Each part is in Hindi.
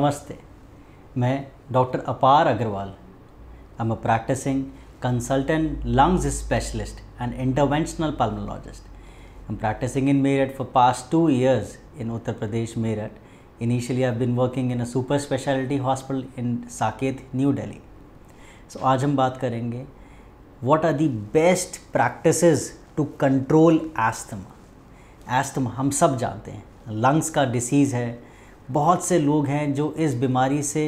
नमस्ते मैं doctor Apar Agarwal I am a practicing consultant lungs specialist and interventional pulmonologist I am practicing in Meerut for past two years in Uttar Pradesh Meerut initially I been working in a super speciality hospital in Saket new Delhi so आज हम बात करेंगे what are the best practice to control asthma asthma हम सब जानते हैं लंग्स का डिसीज़ है बहुत से लोग हैं जो इस बीमारी से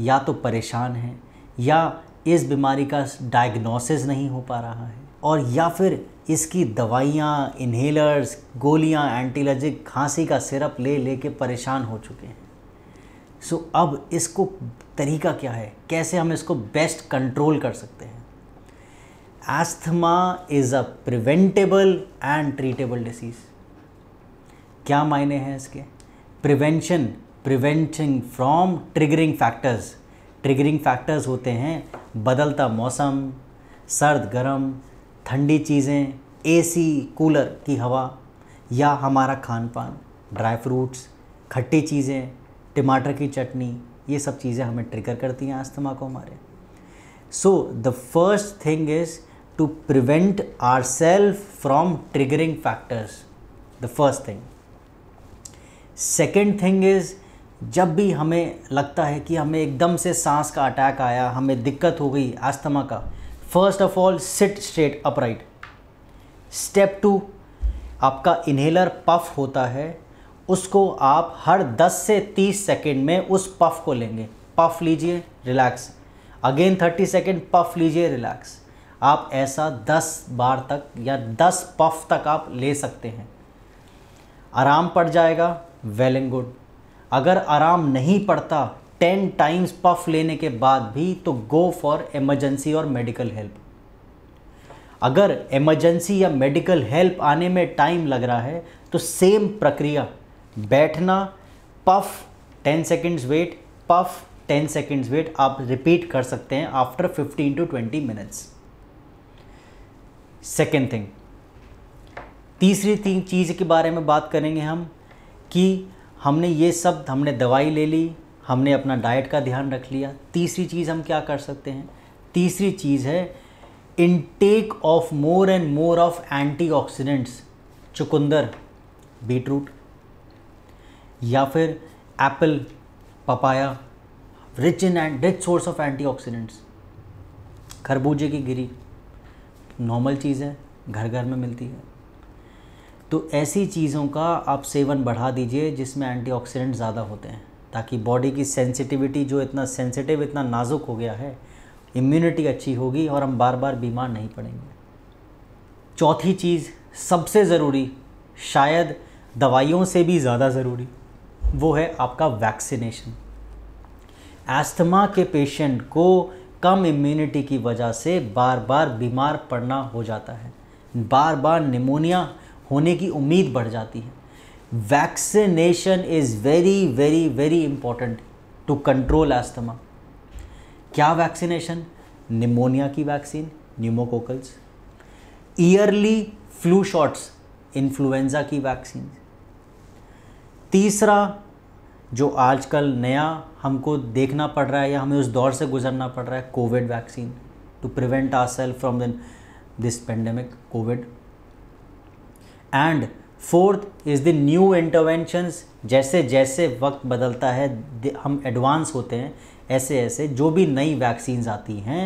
या तो परेशान हैं या इस बीमारी का डायग्नोसिस नहीं हो पा रहा है और या फिर इसकी दवाइयाँ इन्हेलर्स गोलियाँ एंटीलर्जिक खांसी का सिरप ले लेके परेशान हो चुके हैं सो so, अब इसको तरीका क्या है कैसे हम इसको बेस्ट कंट्रोल कर सकते हैं asthma is a preventable and treatable disease क्या मायने हैं इसके prevention preventing from triggering factors triggering factors होते हैं बदलता मौसम सर्द गर्म ठंडी चीज़ें एसी कूलर की हवा या हमारा खान पान ड्राई फ्रूट्स खट्टी चीज़ें टमाटर की चटनी ये सब चीज़ें हमें ट्रिगर करती हैं आस्थमा को हमारे so the first thing is to prevent our self from triggering factors the first thing second thing is जब भी हमें लगता है कि हमें एकदम से सांस का अटैक आया हमें दिक्कत हो गई आस्थमा का first of all sit straight upright step two आपका इन्हेलर पफ होता है उसको आप हर 10 से 30 सेकेंड में उस पफ को लेंगे पफ लीजिए रिलैक्स अगेन 30 सेकेंड पफ लीजिए रिलैक्स आप ऐसा 10 बार तक या 10 पफ तक आप ले सकते हैं आराम पड़ जाएगा वेल एंड गुड अगर आराम नहीं पड़ता टेन टाइम्स पफ लेने के बाद भी तो गो फॉर एमरजेंसी और मेडिकल हेल्प अगर एमरजेंसी या मेडिकल हेल्प आने में टाइम लग रहा है तो सेम प्रक्रिया बैठना puff ten seconds wait puff ten seconds wait आप रिपीट कर सकते हैं after fifteen to twenty minutes second thing तीसरी थिंग चीज़ के बारे में बात करेंगे हम कि हमने ये सब हमने दवाई ले ली हमने अपना डाइट का ध्यान रख लिया तीसरी चीज़ हम क्या कर सकते हैं तीसरी चीज़ है intake of more and more of antioxidants चुकंदर बीटरूट या फिर apple papaya rich in and rich source of antioxidants खरबूजे की गिरी नॉर्मल चीज़ है घर घर में मिलती है तो ऐसी चीज़ों का आप सेवन बढ़ा दीजिए जिसमें एंटीऑक्सीडेंट ज़्यादा होते हैं ताकि बॉडी की सेंसिटिविटी जो इतना सेंसिटिव इतना नाजुक हो गया है इम्यूनिटी अच्छी होगी और हम बार बार बीमार नहीं पड़ेंगे चौथी चीज़ सबसे ज़रूरी शायद दवाइयों से भी ज़्यादा ज़रूरी वो है आपका वैक्सीनेशन एस्थमा के पेशेंट को कम इम्यूनिटी की वजह से बार बार बीमार पड़ना हो जाता है बार बार निमोनिया होने की उम्मीद बढ़ जाती है vaccination is very very very important to control asthma क्या वैक्सीनेशन निमोनिया की vaccine pneumococcals yearly flu shots influenza की वैक्सीन तीसरा जो आजकल नया हमको देखना पड़ रहा है या हमें उस दौर से गुजरना पड़ रहा है covid vaccine to prevent our self from this pandemic covid and fourth is the new interventions जैसे जैसे वक्त बदलता है हम एडवांस होते हैं ऐसे ऐसे जो भी नई वैक्सीन्स आती हैं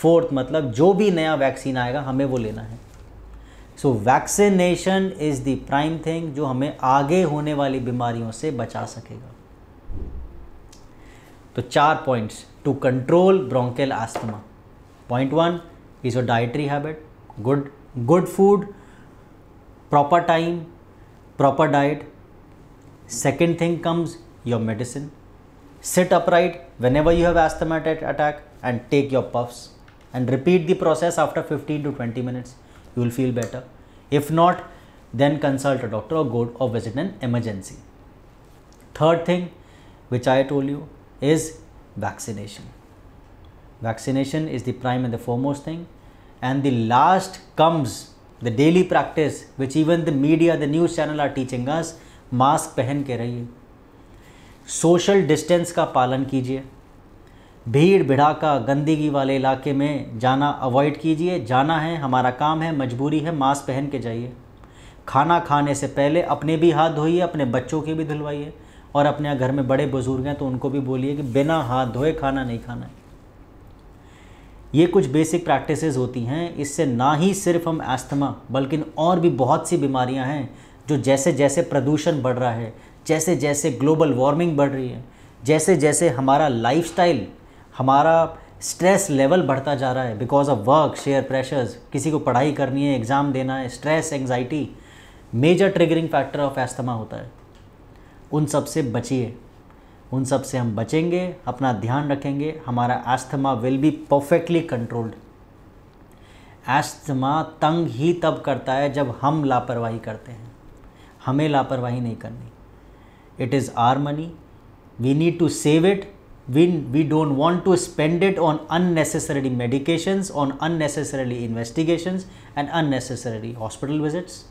फोर्थ मतलब जो भी नया वैक्सीन आएगा हमें वो लेना है so vaccination is the prime thing जो हमें आगे होने वाली बीमारियों से बचा सकेगा तो चार points to control bronchial asthma point one is a dietary habit good good food proper time, proper diet. Second thing comes your medicine. Sit upright whenever you have asthma attack and take your puffs and repeat the process after 15 to 20 minutes. You will feel better. If not, then consult a doctor or go or visit an emergency. Third thing, which I told you, is vaccination. Vaccination is the prime and the foremost thing. And the last comes the daily practice which even the media the news channel are teaching us mask पहन के रहिए सोशल डिस्टेंस का पालन कीजिए भीड़ भिड़ाका गंदगी वाले इलाके में जाना अवॉइड कीजिए जाना है हमारा काम है मजबूरी है मास्क पहन के जाइए खाना खाने से पहले अपने भी हाथ धोइए अपने बच्चों के भी धुलवाइए और अपने घर में बड़े बुज़ुर्ग हैं तो उनको भी बोलिए कि बिना हाथ धोए खाना नहीं खाना है ये कुछ बेसिक प्रैक्टिसेस होती हैं इससे ना ही सिर्फ हम एस्थमा बल्कि और भी बहुत सी बीमारियां हैं जो जैसे जैसे प्रदूषण बढ़ रहा है जैसे जैसे ग्लोबल वार्मिंग बढ़ रही है जैसे जैसे हमारा लाइफ हमारा स्ट्रेस लेवल बढ़ता जा रहा है because of work share pressures किसी को पढ़ाई करनी है एग्ज़ाम देना है stress anxiety major triggering factor of asthma होता है उन सब से बचिए उन सब से हम बचेंगे अपना ध्यान रखेंगे हमारा asthma will be perfectly controlled asthma तंग ही तब करता है जब हम लापरवाही करते हैं हमें लापरवाही नहीं करनी it is our money we need to save it when we don't want to spend it on unnecessary medications on unnecessary investigations and unnecessary hospital visits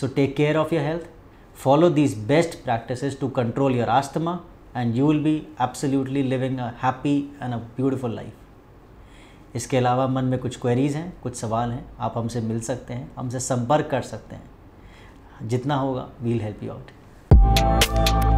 so take care of your health Follow these best practices to control your asthma and you will be absolutely living a happy and a beautiful life. इसके अलावा मन में कुछ क्वेरीज़ हैं कुछ सवाल हैं आप हमसे मिल सकते हैं हमसे संपर्क कर सकते हैं जितना होगा वील हेल्प यू आउट